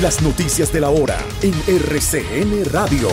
Las noticias de la hora en RCN Radio.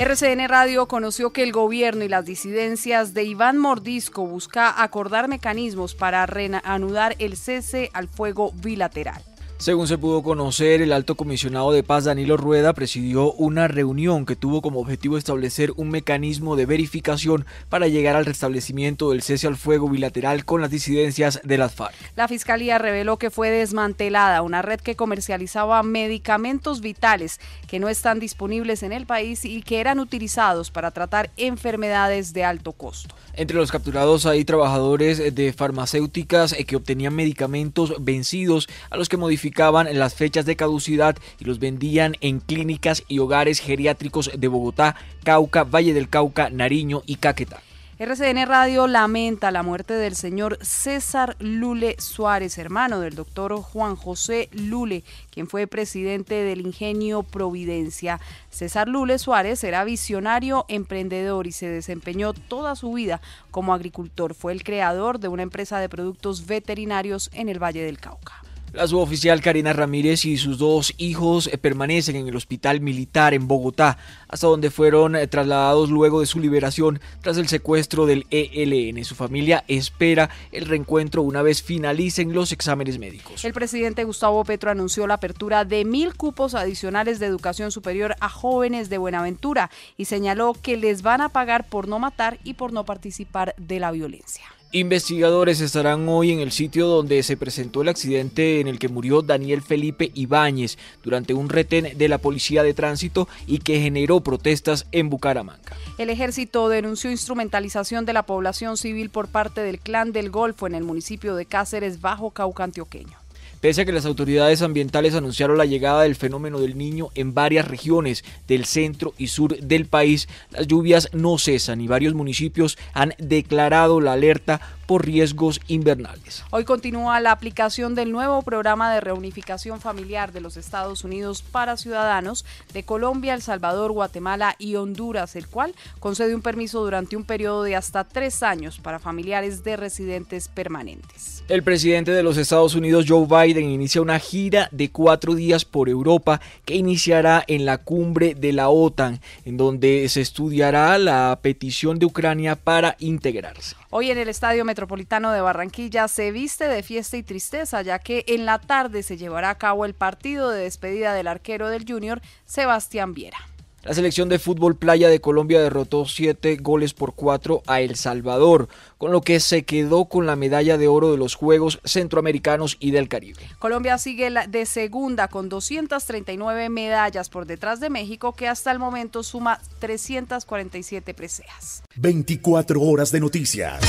RCN Radio conoció que el gobierno y las disidencias de Iván Mordisco busca acordar mecanismos para reanudar el cese al fuego bilateral. Según se pudo conocer, el alto comisionado de paz Danilo Rueda presidió una reunión que tuvo como objetivo establecer un mecanismo de verificación para llegar al restablecimiento del cese al fuego bilateral con las disidencias de las FARC. La fiscalía reveló que fue desmantelada una red que comercializaba medicamentos vitales que no están disponibles en el país y que eran utilizados para tratar enfermedades de alto costo. Entre los capturados hay trabajadores de farmacéuticas eh, que obtenían medicamentos vencidos a los que modificaron las fechas de caducidad y los vendían en clínicas y hogares geriátricos de Bogotá, Cauca, Valle del Cauca, Nariño y Caquetá. RCN Radio lamenta la muerte del señor César Lule Suárez, hermano del doctor Juan José Lule, quien fue presidente del Ingenio Providencia. César Lule Suárez era visionario, emprendedor y se desempeñó toda su vida como agricultor. Fue el creador de una empresa de productos veterinarios en el Valle del Cauca. La suboficial Karina Ramírez y sus dos hijos eh, permanecen en el hospital militar en Bogotá, hasta donde fueron eh, trasladados luego de su liberación tras el secuestro del ELN. Su familia espera el reencuentro una vez finalicen los exámenes médicos. El presidente Gustavo Petro anunció la apertura de mil cupos adicionales de educación superior a jóvenes de Buenaventura y señaló que les van a pagar por no matar y por no participar de la violencia. Investigadores estarán hoy en el sitio donde se presentó el accidente en el que murió Daniel Felipe Ibáñez durante un retén de la Policía de Tránsito y que generó protestas en Bucaramanga. El ejército denunció instrumentalización de la población civil por parte del Clan del Golfo en el municipio de Cáceres, Bajo Cauca Antioqueño. Pese a que las autoridades ambientales anunciaron la llegada del fenómeno del niño en varias regiones del centro y sur del país, las lluvias no cesan y varios municipios han declarado la alerta por riesgos invernales. Hoy continúa la aplicación del nuevo programa de reunificación familiar de los Estados Unidos para ciudadanos de Colombia, El Salvador, Guatemala y Honduras, el cual concede un permiso durante un periodo de hasta tres años para familiares de residentes permanentes. El presidente de los Estados Unidos, Joe Biden, inicia una gira de cuatro días por Europa que iniciará en la cumbre de la OTAN, en donde se estudiará la petición de Ucrania para integrarse. Hoy en el Estadio Metropolitano de Barranquilla se viste de fiesta y tristeza, ya que en la tarde se llevará a cabo el partido de despedida del arquero del Junior, Sebastián Viera. La selección de fútbol playa de Colombia derrotó 7 goles por 4 a El Salvador, con lo que se quedó con la medalla de oro de los Juegos Centroamericanos y del Caribe. Colombia sigue de segunda con 239 medallas por detrás de México, que hasta el momento suma 347 preseas. 24 horas de noticias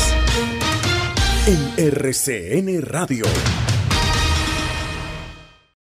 en RCN Radio.